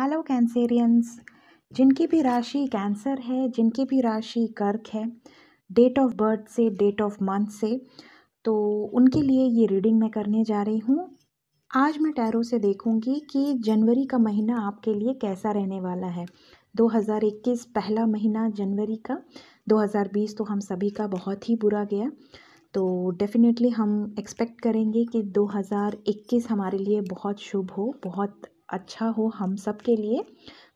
Hello Cancerians जिनकी भी राशि कैंसर है जिनकी भी राशि कर्क है डेट ऑफ बर्थ से डेट ऑफ मंथ से तो उनके लिए ये रीडिंग मैं करने जा रही हूँ आज मैं टैरो से देखूँगी कि जनवरी का महीना आपके लिए कैसा रहने वाला है 2021 पहला महीना जनवरी का 2020 तो हम सभी का बहुत ही बुरा गया तो डेफ़िनेटली हम एक्सपेक्ट करेंगे कि 2021 हमारे लिए बहुत शुभ हो बहुत अच्छा हो हम सब के लिए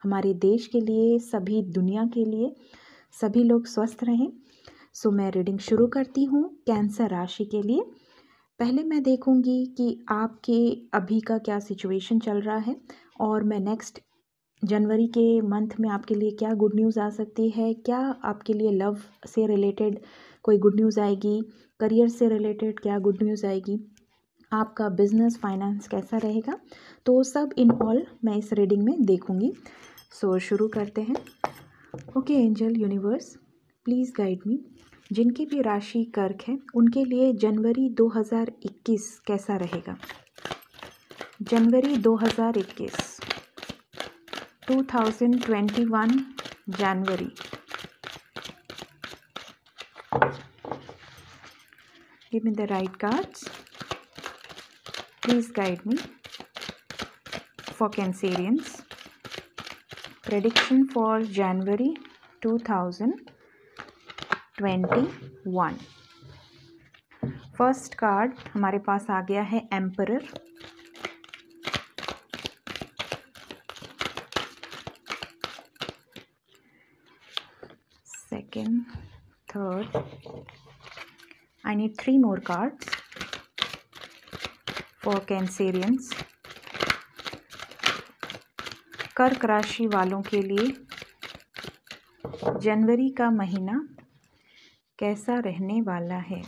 हमारे देश के लिए सभी दुनिया के लिए सभी लोग स्वस्थ रहें सो मैं रीडिंग शुरू करती हूँ कैंसर राशि के लिए पहले मैं देखूँगी कि आपके अभी का क्या सिचुएशन चल रहा है और मैं नेक्स्ट जनवरी के मंथ में आपके लिए क्या गुड न्यूज़ आ सकती है क्या आपके लिए लव से रिलेटेड कोई गुड न्यूज़ आएगी करियर से रिलेटेड क्या गुड न्यूज़ आएगी आपका बिजनेस फाइनेंस कैसा रहेगा तो सब इन ऑल मैं इस रीडिंग में देखूँगी सो so, शुरू करते हैं okay angel universe please guide me जिनकी भी राशि कर्क है उनके लिए जनवरी 2021 कैसा रहेगा जनवरी 2021 2021 जनवरी give me the right cards Please guide me for Cancerians. Prediction for January 2021. first card hamare paas aa gaya hai emperor second third i need three more cards for Cancerians कर्क राशि वालों के लिए जनवरी का महीना कैसा रहने वाला है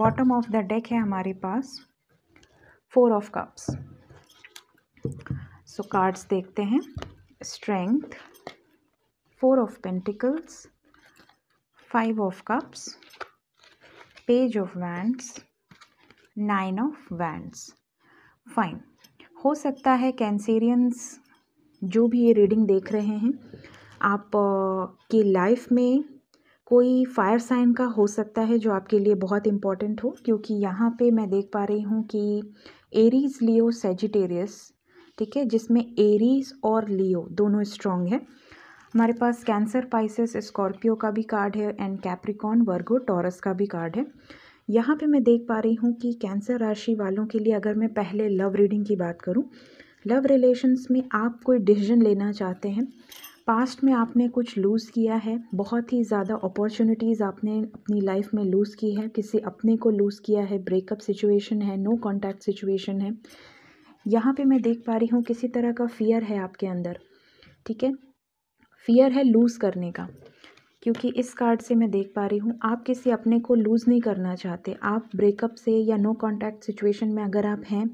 बॉटम ऑफ द डेक है हमारे पास four of cups so cards देखते हैं strength four of pentacles five of cups page of wands nine of wands fine हो सकता है कैंसेरियंस जो भी ये रीडिंग देख रहे हैं आप की लाइफ में कोई फायर साइन का हो सकता है जो आपके लिए बहुत इम्पॉर्टेंट हो क्योंकि यहाँ पे मैं देख पा रही हूँ कि एरीज लियो सेजिटेरियस ठीक है जिसमें एरीज और लियो दोनों स्ट्रॉन्ग है हमारे पास कैंसर पाइसिस स्कॉर्पियो का भी कार्ड है एंड कैप्रिकॉन वर्गो टॉरस का भी कार्ड है यहाँ पे मैं देख पा रही हूँ कि कैंसर राशि वालों के लिए अगर मैं पहले लव रीडिंग की बात करूँ लव रिलेशंस में आप कोई डिसीजन लेना चाहते हैं पास्ट में आपने कुछ लूज़ किया है बहुत ही ज़्यादा अपॉर्चुनिटीज़ आपने अपनी लाइफ में लूज़ की है किसी अपने को लूज़ किया है ब्रेकअप सिचुएशन है नो कॉन्टैक्ट सिचुएशन है यहाँ पे मैं देख पा रही हूँ किसी तरह का फ़ियर है आपके अंदर ठीक है फ़ियर है लूज़ करने का क्योंकि इस कार्ड से मैं देख पा रही हूँ आप किसी अपने को लूज़ नहीं करना चाहते आप ब्रेकअप से या नो कांटेक्ट सिचुएशन में अगर आप हैं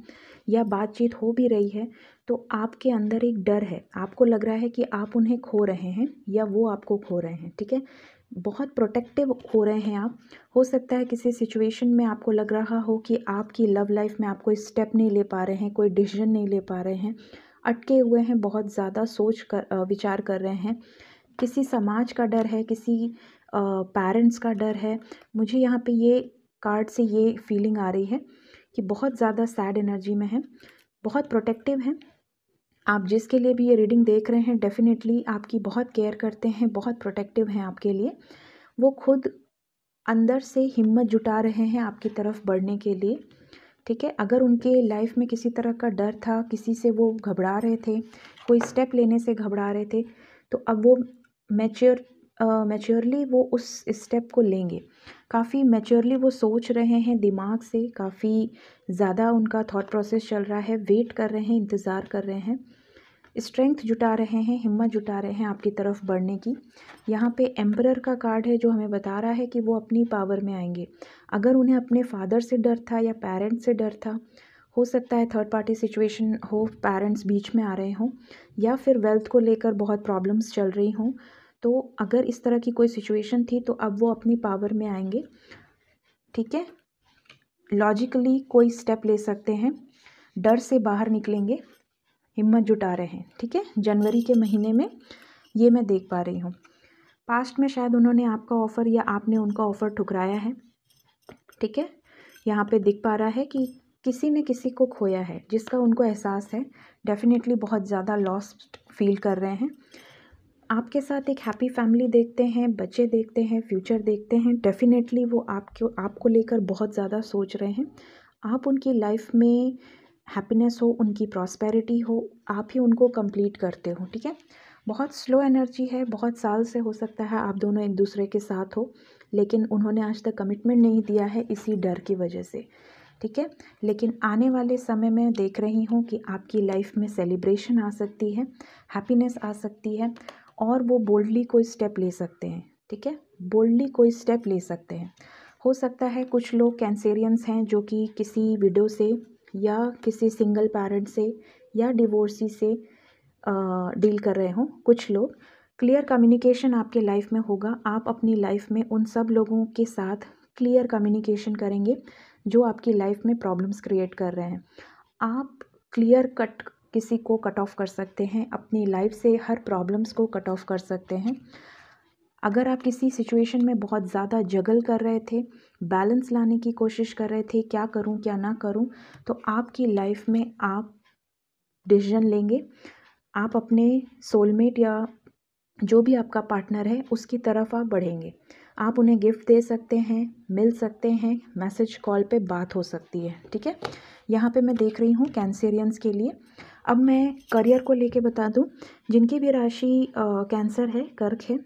या बातचीत हो भी रही है तो आपके अंदर एक डर है आपको लग रहा है कि आप उन्हें खो रहे हैं या वो आपको खो रहे हैं ठीक है बहुत प्रोटेक्टिव हो रहे हैं आप हो सकता है किसी सिचुएशन में आपको लग रहा हो कि आपकी लव लाइफ में आप कोई स्टेप नहीं ले पा रहे हैं कोई डिसीजन नहीं ले पा रहे हैं अटके हुए हैं बहुत ज़्यादा सोच कर विचार कर रहे हैं किसी समाज का डर है किसी पेरेंट्स का डर है मुझे यहाँ पे ये कार्ड से ये फीलिंग आ रही है कि बहुत ज़्यादा सैड एनर्जी में है बहुत प्रोटेक्टिव है आप जिसके लिए भी ये रीडिंग देख रहे हैं डेफिनेटली आपकी बहुत केयर करते हैं बहुत प्रोटेक्टिव हैं आपके लिए वो खुद अंदर से हिम्मत जुटा रहे हैं आपकी तरफ बढ़ने के लिए ठीक है अगर उनके लाइफ में किसी तरह का डर था किसी से वो घबरा रहे थे कोई स्टेप लेने से घबरा रहे थे तो अब वो मैच्योर मैच्योरली uh, वो उस स्टेप को लेंगे काफ़ी मैच्योरली वो सोच रहे हैं दिमाग से काफ़ी ज़्यादा उनका थॉट प्रोसेस चल रहा है वेट कर रहे हैं इंतज़ार कर रहे हैं स्ट्रेंथ जुटा रहे हैं हिम्मत जुटा रहे हैं आपकी तरफ बढ़ने की यहाँ पे एम्परर का कार्ड है जो हमें बता रहा है कि वो अपनी पावर में आएंगे अगर उन्हें अपने फादर से डर था या पेरेंट्स से डर था हो सकता है थर्ड पार्टी सिचुएशन हो पेरेंट्स बीच में आ रहे हों या फिर वेल्थ को लेकर बहुत प्रॉब्लम्स चल रही हों तो अगर इस तरह की कोई सिचुएशन थी तो अब वो अपनी पावर में आएंगे ठीक है लॉजिकली कोई स्टेप ले सकते हैं डर से बाहर निकलेंगे हिम्मत जुटा रहे हैं ठीक है जनवरी के महीने में ये मैं देख पा रही हूँ पास्ट में शायद उन्होंने आपका ऑफ़र या आपने उनका ऑफ़र ठुकराया है ठीक है यहाँ पे दिख पा रहा है कि किसी ने किसी को खोया है जिसका उनको एहसास है डेफ़िनेटली बहुत ज़्यादा लॉस फील कर रहे हैं आपके साथ एक हैप्पी फैमिली देखते हैं बच्चे देखते हैं फ्यूचर देखते हैं डेफ़िनेटली वो आपके आपको लेकर बहुत ज़्यादा सोच रहे हैं आप उनकी लाइफ में हैप्पीनेस हो उनकी प्रॉस्पेरिटी हो आप ही उनको कंप्लीट करते हो ठीक है बहुत स्लो एनर्जी है बहुत साल से हो सकता है आप दोनों एक दूसरे के साथ हो लेकिन उन्होंने आज तक कमिटमेंट नहीं दिया है इसी डर की वजह से ठीक है लेकिन आने वाले समय में देख रही हूँ कि आपकी लाइफ में सेलिब्रेशन आ सकती है हैप्पीनेस आ सकती है और वो बोल्डली कोई स्टेप ले सकते हैं ठीक है बोल्डली कोई स्टेप ले सकते हैं हो सकता है कुछ लोग कैंसेरियंस हैं जो कि किसी विडो से या किसी सिंगल पेरेंट से या डिवोर्सी से डील कर रहे हों कुछ लोग क्लियर कम्युनिकेशन आपके लाइफ में होगा आप अपनी लाइफ में उन सब लोगों के साथ क्लियर कम्युनिकेशन करेंगे जो आपकी लाइफ में प्रॉब्लम्स क्रिएट कर रहे हैं आप क्लियर कट किसी को कट ऑफ कर सकते हैं अपनी लाइफ से हर प्रॉब्लम्स को कट ऑफ कर सकते हैं अगर आप किसी सिचुएशन में बहुत ज़्यादा जगल कर रहे थे बैलेंस लाने की कोशिश कर रहे थे क्या करूं क्या ना करूं तो आपकी लाइफ में आप डिसीजन लेंगे आप अपने सोलमेट या जो भी आपका पार्टनर है उसकी तरफ आप बढ़ेंगे आप उन्हें गिफ्ट दे सकते हैं मिल सकते हैं मैसेज कॉल पे बात हो सकती है ठीक है यहाँ पे मैं देख रही हूँ कैंसेरियंस के लिए अब मैं करियर को लेके बता दूँ जिनकी भी राशि कैंसर है कर्क है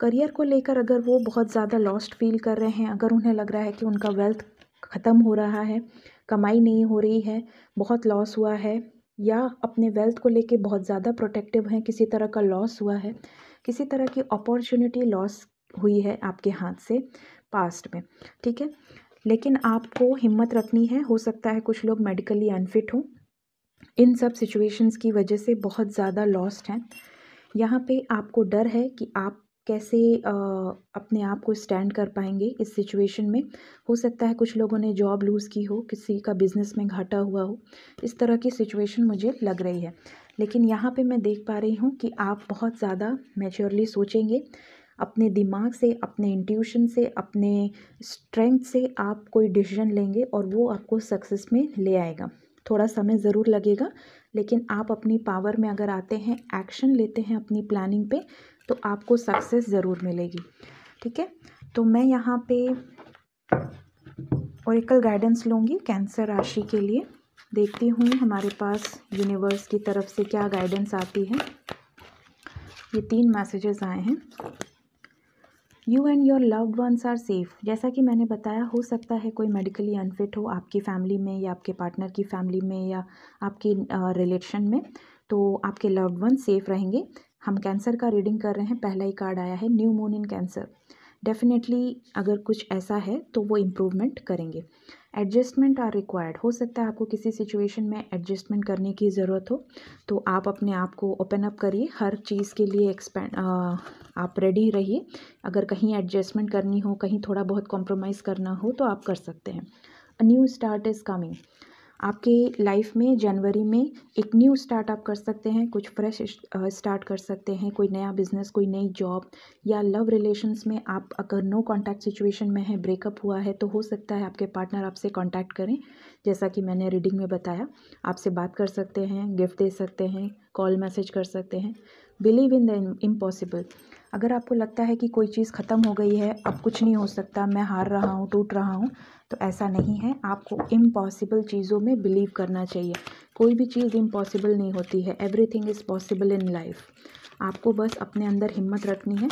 करियर को लेकर अगर वो बहुत ज़्यादा लॉस्ट फील कर रहे हैं अगर उन्हें लग रहा है कि उनका वेल्थ ख़त्म हो रहा है कमाई नहीं हो रही है बहुत लॉस हुआ है या अपने वेल्थ को लेके बहुत ज़्यादा प्रोटेक्टिव हैं किसी तरह का लॉस हुआ है किसी तरह की अपॉर्चुनिटी लॉस हुई है आपके हाथ से पास्ट में ठीक है लेकिन आपको हिम्मत रखनी है हो सकता है कुछ लोग मेडिकली अनफिट हों इन सब सिचुएशंस की वजह से बहुत ज़्यादा लॉस्ट हैं यहाँ पे आपको डर है कि आप कैसे आ, अपने आप को स्टैंड कर पाएंगे इस सिचुएशन में हो सकता है कुछ लोगों ने जॉब लूज़ की हो किसी का बिज़नेस में घाटा हुआ हो इस तरह की सिचुएशन मुझे लग रही है लेकिन यहाँ पे मैं देख पा रही हूँ कि आप बहुत ज़्यादा मेच्योरली सोचेंगे अपने दिमाग से अपने इंट्यूशन से अपने स्ट्रेंथ से आप कोई डिसीजन लेंगे और वो आपको सक्सेस में ले आएगा थोड़ा समय ज़रूर लगेगा लेकिन आप अपनी पावर में अगर आते हैं एक्शन लेते हैं अपनी प्लानिंग पे तो आपको सक्सेस ज़रूर मिलेगी ठीक है तो मैं यहाँ पे औरिकल गाइडेंस लूँगी कैंसर राशि के लिए देखती हूँ हमारे पास यूनिवर्स की तरफ से क्या गाइडेंस आती है ये तीन मैसेजेस आए हैं you and your loved ones are safe जैसा कि मैंने बताया हो सकता है कोई मेडिकली अनफिट हो आपकी फैमिली में या आपके पार्टनर की फैमिली में या आपकी रिलेशन में तो आपके लव्ड वन सेफ़ रहेंगे हम कैंसर का रीडिंग कर रहे हैं पहला ही कार्ड आया है new moon in cancer definitely अगर कुछ ऐसा है तो वो इम्प्रूवमेंट करेंगे एडजस्टमेंट आर रिक्वायर्ड हो सकता है आपको किसी सिचुएशन में एडजस्टमेंट करने की ज़रूरत हो तो आप अपने आप को ओपन अप करिए हर चीज़ के लिए एक्सपेंड आप रेडी रहिए अगर कहीं एडजस्टमेंट करनी हो कहीं थोड़ा बहुत कॉम्प्रोमाइज़ करना हो तो आप कर सकते हैं a new start is coming आपके लाइफ में जनवरी में एक न्यू स्टार्टअप कर सकते हैं कुछ फ्रेश स्टार्ट कर सकते हैं कोई नया बिजनेस कोई नई जॉब या लव रिलेशंस में आप अगर नो कांटेक्ट सिचुएशन में है ब्रेकअप हुआ है तो हो सकता है आपके पार्टनर आपसे कांटेक्ट करें जैसा कि मैंने रीडिंग में बताया आपसे बात कर सकते हैं गिफ्ट दे सकते हैं कॉल मैसेज कर सकते हैं बिलीव इन द इम्पॉसिबल अगर आपको लगता है कि कोई चीज़ ख़त्म हो गई है अब कुछ नहीं हो सकता मैं हार रहा हूँ टूट रहा हूँ तो ऐसा नहीं है आपको इम्पॉसिबल चीज़ों में बिलीव करना चाहिए कोई भी चीज़ इम्पॉसिबल नहीं होती है everything is possible in life आपको बस अपने अंदर हिम्मत रखनी है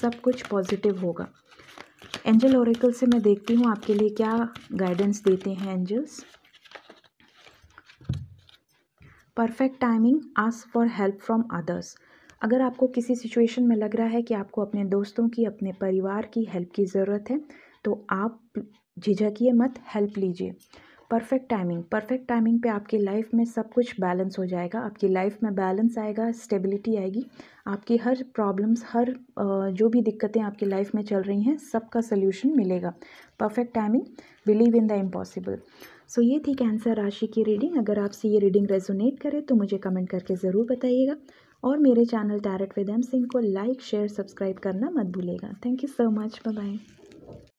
सब कुछ पॉजिटिव होगा एंजल ओरिकल से मैं देखती हूँ आपके लिए क्या गाइडेंस देते हैं angels perfect timing ask for help from others अगर आपको किसी सिचुएशन में लग रहा है कि आपको अपने दोस्तों की अपने परिवार की हेल्प की ज़रूरत है तो आप झिझकिए मत हेल्प लीजिए परफेक्ट टाइमिंग परफेक्ट टाइमिंग पे आपकी लाइफ में सब कुछ बैलेंस हो जाएगा आपकी लाइफ में बैलेंस आएगा स्टेबिलिटी आएगी आपकी हर प्रॉब्लम्स हर जो भी दिक्कतें आपकी लाइफ में चल रही हैं सबका सोल्यूशन मिलेगा perfect timing believe in the impossible so ये थी कैंसर राशि की रीडिंग अगर आपसे ये रीडिंग रेजोनेट करे तो मुझे कमेंट करके ज़रूर बताइएगा और मेरे channel tarot with M Singh को लाइक शेयर सब्सक्राइब करना मत भूलेगा thank you so much bye